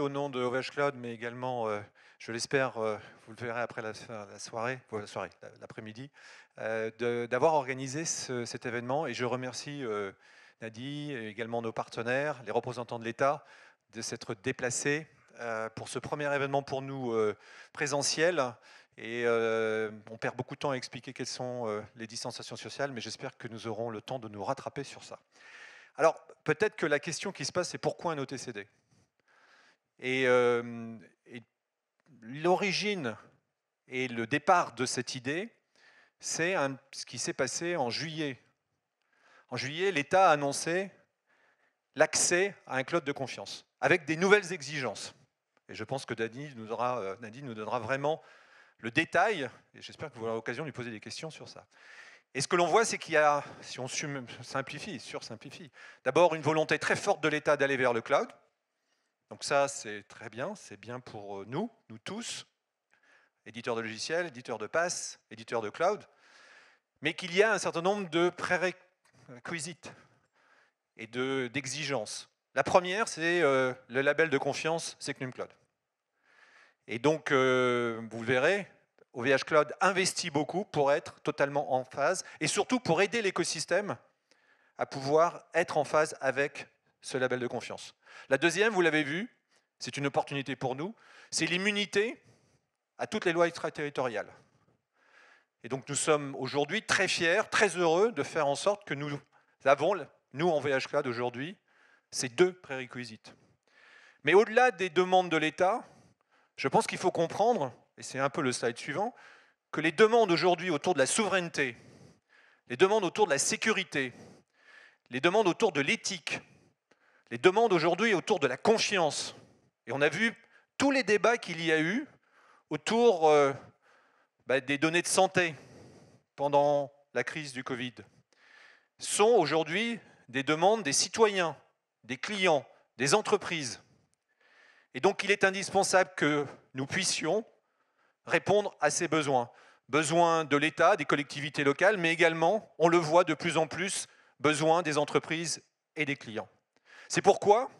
au nom de OVH mais également, euh, je l'espère, euh, vous le verrez après la, la soirée, la soirée, l'après-midi, euh, d'avoir organisé cet événement. Et je remercie Nadi, également nos partenaires, les représentants de l'État, de s'être déplacés pour ce premier événement pour nous présentiel. Et on perd beaucoup de temps à expliquer quelles sont les distanciations sociales, mais j'espère que nous aurons le temps de nous rattraper sur ça. Alors, peut-être que la question qui se passe, c'est pourquoi un OTCD euh, et, l'origine et le départ de cette idée, c'est ce qui s'est passé en juillet. En juillet, l'État a annoncé l'accès à un cloud de confiance, avec des nouvelles exigences. Et je pense que Nadine euh, nous, donnera vraiment le détail, et j'espère que vous aurez l'occasion de lui poser des questions sur ça. Et ce que l'on voit, c'est qu'il y a, si on simplifie, sur simplifie. d'abord une volonté très forte de l'État d'aller vers le cloud, donc ça, c'est très bien, c'est bien pour euh, nous, nous tous, éditeurs de logiciels, éditeurs de pass, éditeurs de cloud, mais qu'il y a un certain nombre de prérequisites et d'exigences. la première, c'est euh, le label de confiance Secnum Cloud. Et donc, euh, vous le verrez, OVH Cloud investit beaucoup pour être totalement en phase et surtout pour aider l'écosystème à pouvoir être en phase avec ce label de confiance. La deuxième, vous l'avez vu, c'est une opportunité pour nous, c'est l'immunité à toutes les lois extraterritoriales. Et donc nous sommes aujourd'hui très fiers, très heureux de faire en sorte que nous avons, nous en voyage aujourd'hui, ces deux prérequisites. Mais au-delà des demandes de l'État, je pense qu'il faut comprendre, et c'est un peu le slide suivant, que les demandes aujourd'hui autour de la souveraineté, les demandes autour de la sécurité, les demandes autour de l'éthique, les demandes aujourd'hui autour de la confiance. Et on a vu tous les débats qu'il y a eu autour euh, bah, des données de santé pendant la crise du Covid sont aujourd'hui des demandes des citoyens, des clients, des entreprises. Et donc il est indispensable que nous puissions répondre à ces besoins. Besoins de l'État, des collectivités locales, mais également, on le voit de plus en plus, besoins des entreprises et des clients. C'est pourquoi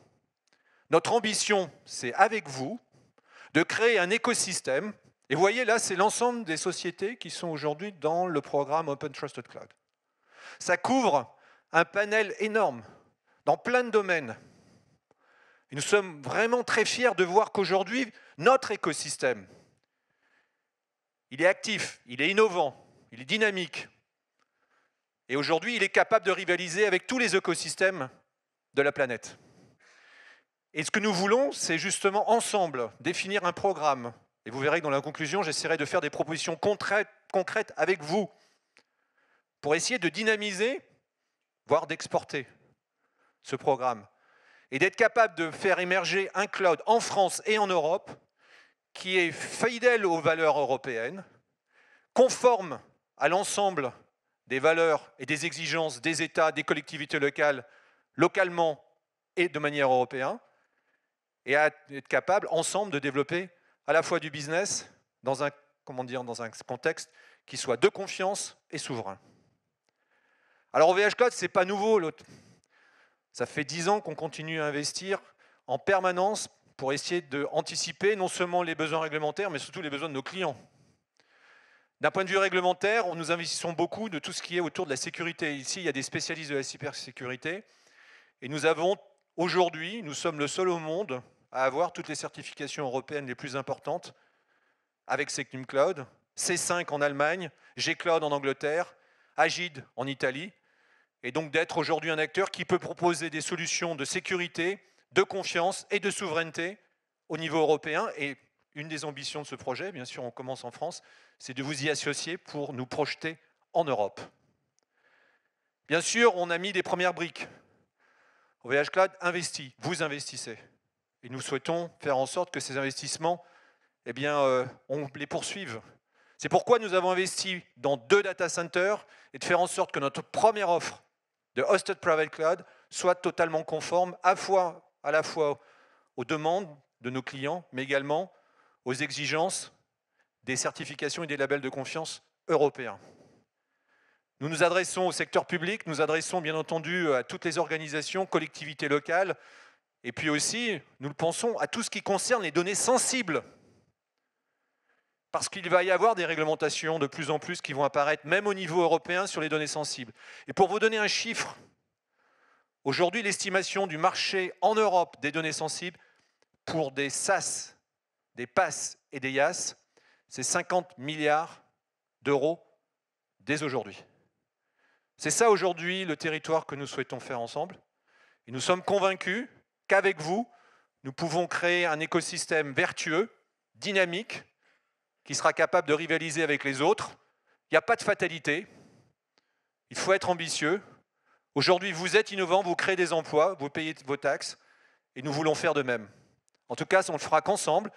notre ambition, c'est avec vous de créer un écosystème. Et voyez, là, c'est l'ensemble des sociétés qui sont aujourd'hui dans le programme Open Trusted Cloud. Ça couvre un panel énorme dans plein de domaines. Et nous sommes vraiment très fiers de voir qu'aujourd'hui, notre écosystème, il est actif, il est innovant, il est dynamique. Et aujourd'hui, il est capable de rivaliser avec tous les écosystèmes de la planète. Et ce que nous voulons, c'est justement ensemble définir un programme. Et vous verrez que dans la conclusion, j'essaierai de faire des propositions concrètes avec vous pour essayer de dynamiser, voire d'exporter ce programme. Et d'être capable de faire émerger un cloud en France et en Europe qui est fidèle aux valeurs européennes, conforme à l'ensemble des valeurs et des exigences des États, des collectivités locales localement et de manière européenne, et à être capable ensemble de développer à la fois du business dans un, comment dire, dans un contexte qui soit de confiance et souverain. Alors OVH Code, ce n'est pas nouveau. Ça fait dix ans qu'on continue à investir en permanence pour essayer d'anticiper non seulement les besoins réglementaires, mais surtout les besoins de nos clients. D'un point de vue réglementaire, nous investissons beaucoup de tout ce qui est autour de la sécurité. Ici, il y a des spécialistes de la cybersécurité et nous avons aujourd'hui, nous sommes le seul au monde à avoir toutes les certifications européennes les plus importantes avec SecNum Cloud, C5 en Allemagne, Gcloud en Angleterre, Agide en Italie, et donc d'être aujourd'hui un acteur qui peut proposer des solutions de sécurité, de confiance et de souveraineté au niveau européen. Et une des ambitions de ce projet, bien sûr on commence en France, c'est de vous y associer pour nous projeter en Europe. Bien sûr, on a mis des premières briques. Voyage Cloud investit, vous investissez. Et nous souhaitons faire en sorte que ces investissements, eh bien, euh, on les poursuive. C'est pourquoi nous avons investi dans deux data centers et de faire en sorte que notre première offre de Hosted Private Cloud soit totalement conforme à la fois aux demandes de nos clients, mais également aux exigences des certifications et des labels de confiance européens. Nous nous adressons au secteur public, nous adressons bien entendu à toutes les organisations, collectivités locales, et puis aussi, nous le pensons, à tout ce qui concerne les données sensibles. Parce qu'il va y avoir des réglementations de plus en plus qui vont apparaître, même au niveau européen, sur les données sensibles. Et pour vous donner un chiffre, aujourd'hui, l'estimation du marché en Europe des données sensibles pour des SAS, des PAS et des IAS, c'est 50 milliards d'euros dès aujourd'hui. C'est ça aujourd'hui le territoire que nous souhaitons faire ensemble. Et nous sommes convaincus qu'avec vous, nous pouvons créer un écosystème vertueux, dynamique, qui sera capable de rivaliser avec les autres. Il n'y a pas de fatalité. Il faut être ambitieux. Aujourd'hui, vous êtes innovant, vous créez des emplois, vous payez vos taxes, et nous voulons faire de même. En tout cas, on le fera qu'ensemble.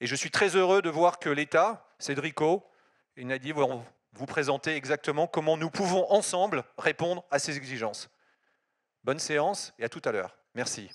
Et je suis très heureux de voir que l'État, Cédricot, et Nadie vont vous présenter exactement comment nous pouvons ensemble répondre à ces exigences. Bonne séance et à tout à l'heure. Merci.